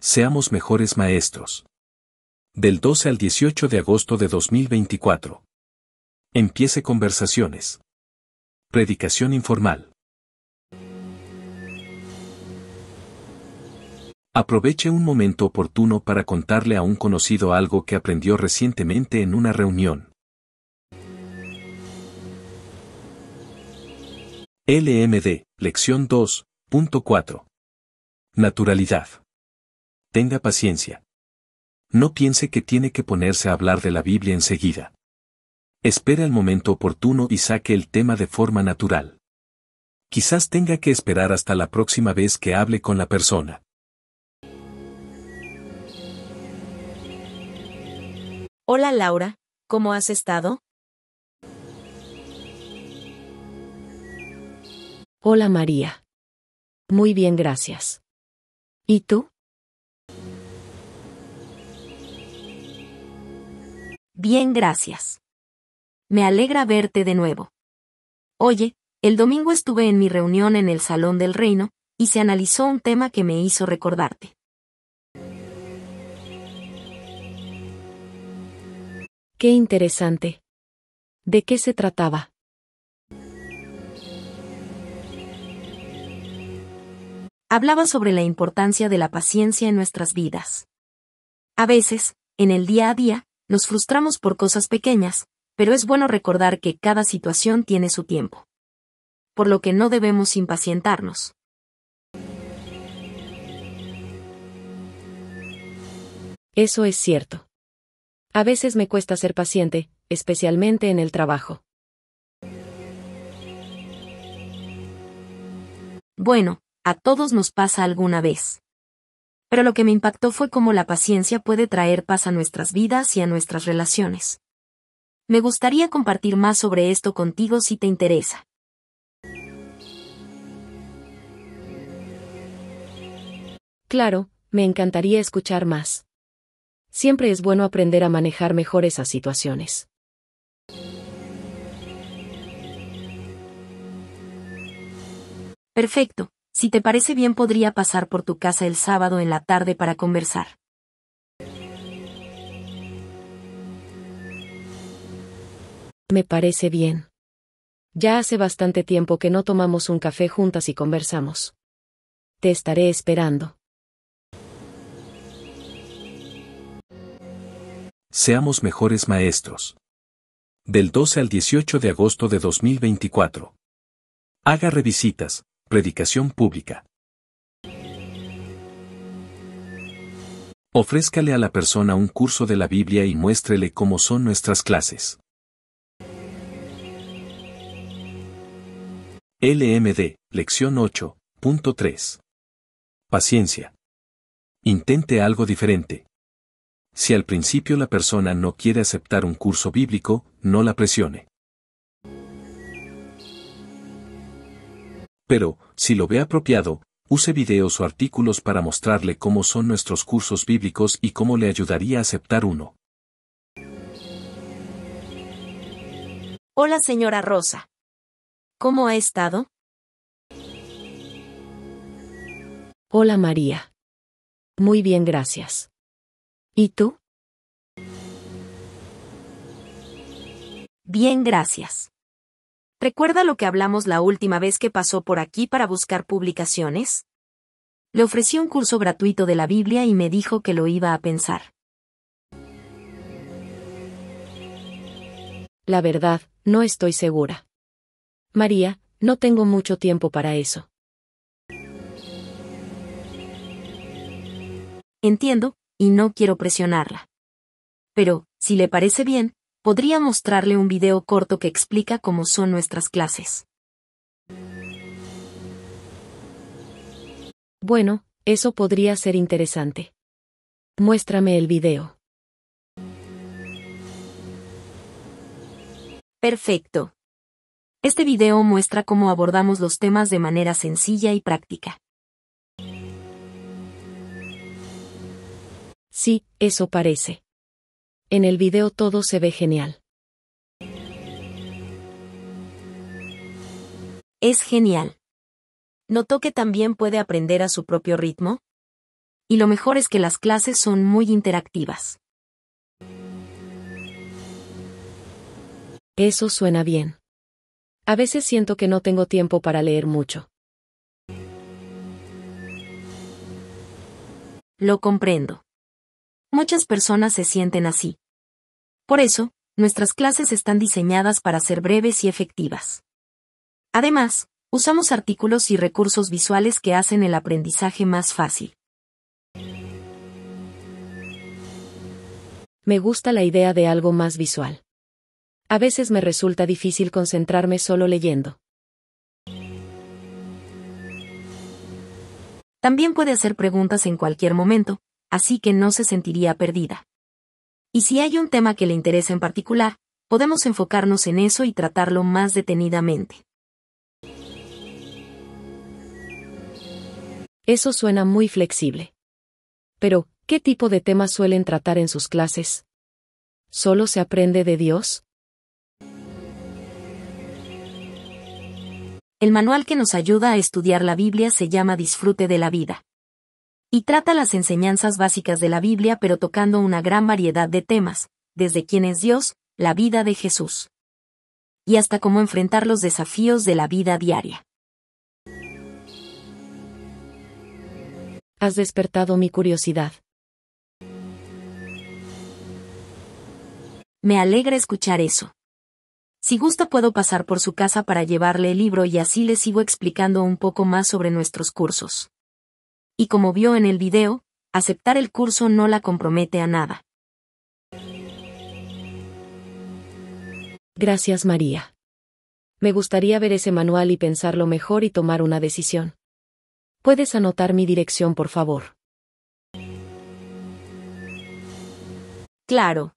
Seamos mejores maestros. Del 12 al 18 de agosto de 2024. Empiece conversaciones. Predicación informal. Aproveche un momento oportuno para contarle a un conocido algo que aprendió recientemente en una reunión. LMD, lección 2.4. Naturalidad. Tenga paciencia. No piense que tiene que ponerse a hablar de la Biblia enseguida. Espera el momento oportuno y saque el tema de forma natural. Quizás tenga que esperar hasta la próxima vez que hable con la persona. Hola Laura, ¿cómo has estado? Hola María. Muy bien, gracias. ¿Y tú? Bien, gracias. Me alegra verte de nuevo. Oye, el domingo estuve en mi reunión en el Salón del Reino, y se analizó un tema que me hizo recordarte. Qué interesante. ¿De qué se trataba? Hablaba sobre la importancia de la paciencia en nuestras vidas. A veces, en el día a día, nos frustramos por cosas pequeñas, pero es bueno recordar que cada situación tiene su tiempo. Por lo que no debemos impacientarnos. Eso es cierto. A veces me cuesta ser paciente, especialmente en el trabajo. Bueno, a todos nos pasa alguna vez. Pero lo que me impactó fue cómo la paciencia puede traer paz a nuestras vidas y a nuestras relaciones. Me gustaría compartir más sobre esto contigo si te interesa. Claro, me encantaría escuchar más. Siempre es bueno aprender a manejar mejor esas situaciones. Perfecto. Si te parece bien podría pasar por tu casa el sábado en la tarde para conversar. Me parece bien. Ya hace bastante tiempo que no tomamos un café juntas y conversamos. Te estaré esperando. Seamos mejores maestros. Del 12 al 18 de agosto de 2024. Haga revisitas, Predicación pública. Ofrézcale a la persona un curso de la Biblia y muéstrele cómo son nuestras clases. LMD, lección 8.3. Paciencia. Intente algo diferente. Si al principio la persona no quiere aceptar un curso bíblico, no la presione. Pero, si lo ve apropiado, use videos o artículos para mostrarle cómo son nuestros cursos bíblicos y cómo le ayudaría a aceptar uno. Hola señora Rosa. ¿Cómo ha estado? Hola María. Muy bien, gracias. ¿Y tú? Bien, gracias. ¿Recuerda lo que hablamos la última vez que pasó por aquí para buscar publicaciones? Le ofrecí un curso gratuito de la Biblia y me dijo que lo iba a pensar. La verdad, no estoy segura. María, no tengo mucho tiempo para eso. Entiendo, y no quiero presionarla. Pero, si le parece bien, podría mostrarle un video corto que explica cómo son nuestras clases. Bueno, eso podría ser interesante. Muéstrame el video. Perfecto. Este video muestra cómo abordamos los temas de manera sencilla y práctica. Sí, eso parece. En el video todo se ve genial. Es genial. ¿Notó que también puede aprender a su propio ritmo? Y lo mejor es que las clases son muy interactivas. Eso suena bien. A veces siento que no tengo tiempo para leer mucho. Lo comprendo. Muchas personas se sienten así. Por eso, nuestras clases están diseñadas para ser breves y efectivas. Además, usamos artículos y recursos visuales que hacen el aprendizaje más fácil. Me gusta la idea de algo más visual. A veces me resulta difícil concentrarme solo leyendo. También puede hacer preguntas en cualquier momento, así que no se sentiría perdida. Y si hay un tema que le interesa en particular, podemos enfocarnos en eso y tratarlo más detenidamente. Eso suena muy flexible. Pero, ¿qué tipo de temas suelen tratar en sus clases? ¿Solo se aprende de Dios? El manual que nos ayuda a estudiar la Biblia se llama Disfrute de la Vida y trata las enseñanzas básicas de la Biblia pero tocando una gran variedad de temas, desde quién es Dios, la vida de Jesús, y hasta cómo enfrentar los desafíos de la vida diaria. Has despertado mi curiosidad. Me alegra escuchar eso. Si gusta puedo pasar por su casa para llevarle el libro y así le sigo explicando un poco más sobre nuestros cursos y como vio en el video, aceptar el curso no la compromete a nada. Gracias María. Me gustaría ver ese manual y pensarlo mejor y tomar una decisión. ¿Puedes anotar mi dirección, por favor? Claro.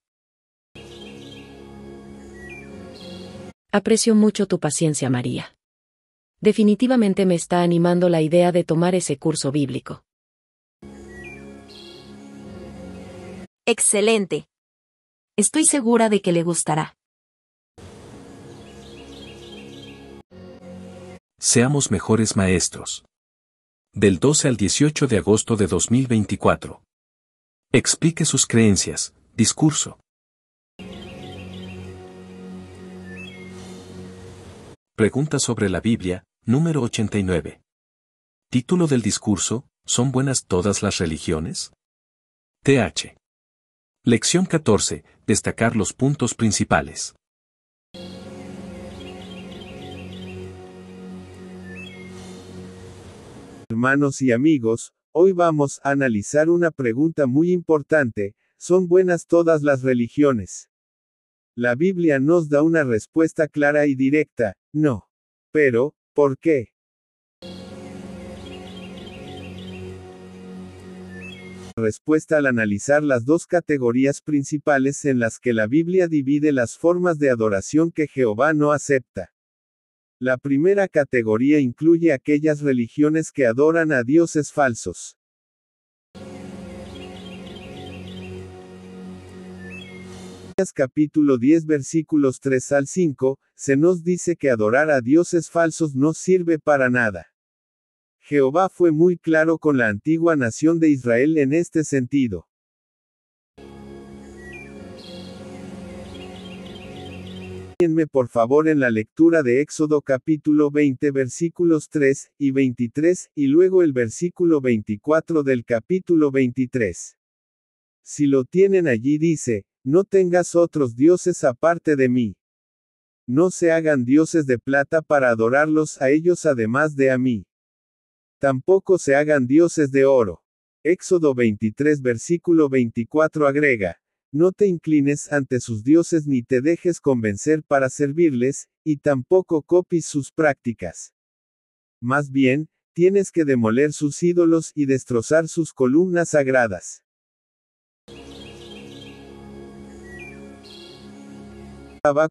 Aprecio mucho tu paciencia, María. Definitivamente me está animando la idea de tomar ese curso bíblico. Excelente. Estoy segura de que le gustará. Seamos mejores maestros. Del 12 al 18 de agosto de 2024. Explique sus creencias, discurso. Pregunta sobre la Biblia, Número 89. Título del discurso, ¿Son buenas todas las religiones? TH. Lección 14. Destacar los puntos principales. Hermanos y amigos, hoy vamos a analizar una pregunta muy importante, ¿son buenas todas las religiones? La Biblia nos da una respuesta clara y directa, no. Pero, ¿Por qué? Respuesta al analizar las dos categorías principales en las que la Biblia divide las formas de adoración que Jehová no acepta. La primera categoría incluye aquellas religiones que adoran a dioses falsos. capítulo 10 versículos 3 al 5, se nos dice que adorar a dioses falsos no sirve para nada. Jehová fue muy claro con la antigua nación de Israel en este sentido. por favor en la lectura de Éxodo capítulo 20 versículos 3 y 23 y luego el versículo 24 del capítulo 23. Si lo tienen allí dice, no tengas otros dioses aparte de mí. No se hagan dioses de plata para adorarlos a ellos además de a mí. Tampoco se hagan dioses de oro. Éxodo 23 versículo 24 agrega, No te inclines ante sus dioses ni te dejes convencer para servirles, y tampoco copies sus prácticas. Más bien, tienes que demoler sus ídolos y destrozar sus columnas sagradas.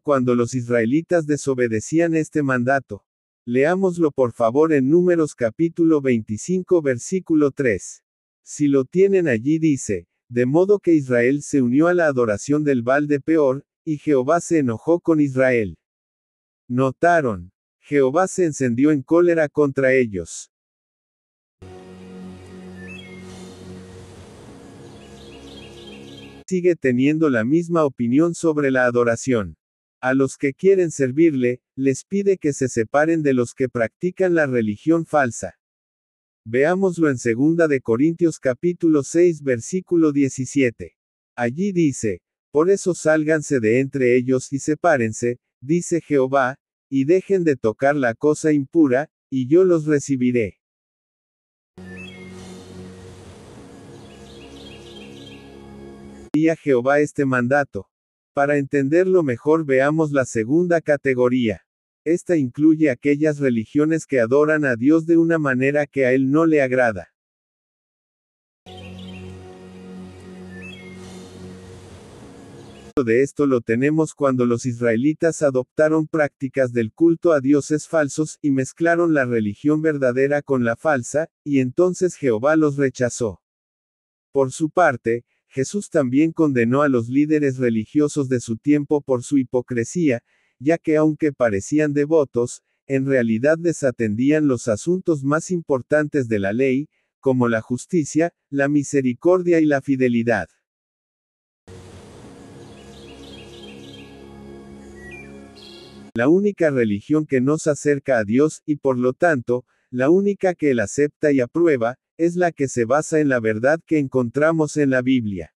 cuando los israelitas desobedecían este mandato. Leámoslo por favor en Números capítulo 25 versículo 3. Si lo tienen allí dice, de modo que Israel se unió a la adoración del Baal de Peor, y Jehová se enojó con Israel. Notaron, Jehová se encendió en cólera contra ellos. Sigue teniendo la misma opinión sobre la adoración. A los que quieren servirle, les pide que se separen de los que practican la religión falsa. Veámoslo en 2 de Corintios capítulo 6 versículo 17. Allí dice, por eso sálganse de entre ellos y sepárense, dice Jehová, y dejen de tocar la cosa impura, y yo los recibiré. Y a Jehová este mandato, para entenderlo mejor veamos la segunda categoría. Esta incluye aquellas religiones que adoran a Dios de una manera que a Él no le agrada. De esto lo tenemos cuando los israelitas adoptaron prácticas del culto a dioses falsos y mezclaron la religión verdadera con la falsa, y entonces Jehová los rechazó. Por su parte, Jesús también condenó a los líderes religiosos de su tiempo por su hipocresía, ya que aunque parecían devotos, en realidad desatendían los asuntos más importantes de la ley, como la justicia, la misericordia y la fidelidad. La única religión que nos acerca a Dios y por lo tanto, la única que Él acepta y aprueba, es la que se basa en la verdad que encontramos en la Biblia.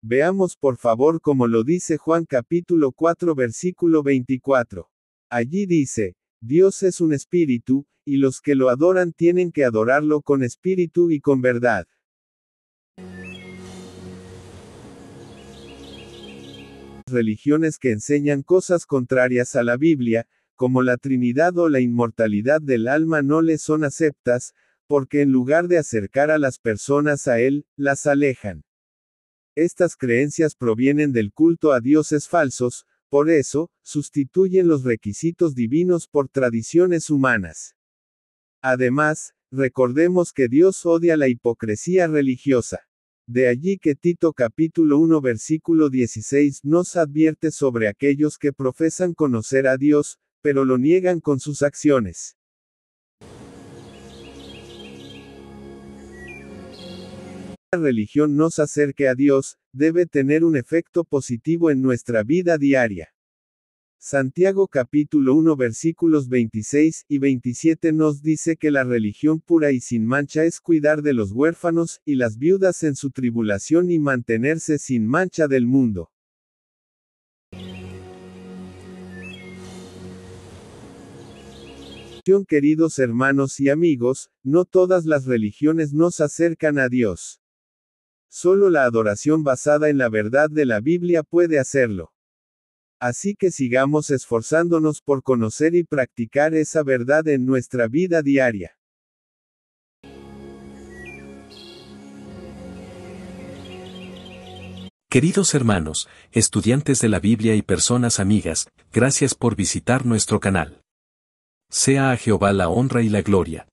Veamos por favor cómo lo dice Juan capítulo 4 versículo 24. Allí dice, Dios es un espíritu, y los que lo adoran tienen que adorarlo con espíritu y con verdad. Religiones que enseñan cosas contrarias a la Biblia, como la Trinidad o la inmortalidad del alma no le son aceptas, porque en lugar de acercar a las personas a Él, las alejan. Estas creencias provienen del culto a dioses falsos, por eso, sustituyen los requisitos divinos por tradiciones humanas. Además, recordemos que Dios odia la hipocresía religiosa. De allí que Tito capítulo 1 versículo 16 nos advierte sobre aquellos que profesan conocer a Dios, pero lo niegan con sus acciones. religión nos acerque a Dios, debe tener un efecto positivo en nuestra vida diaria. Santiago capítulo 1 versículos 26 y 27 nos dice que la religión pura y sin mancha es cuidar de los huérfanos y las viudas en su tribulación y mantenerse sin mancha del mundo. Queridos hermanos y amigos, no todas las religiones nos acercan a Dios. Solo la adoración basada en la verdad de la Biblia puede hacerlo. Así que sigamos esforzándonos por conocer y practicar esa verdad en nuestra vida diaria. Queridos hermanos, estudiantes de la Biblia y personas amigas, gracias por visitar nuestro canal. Sea a Jehová la honra y la gloria,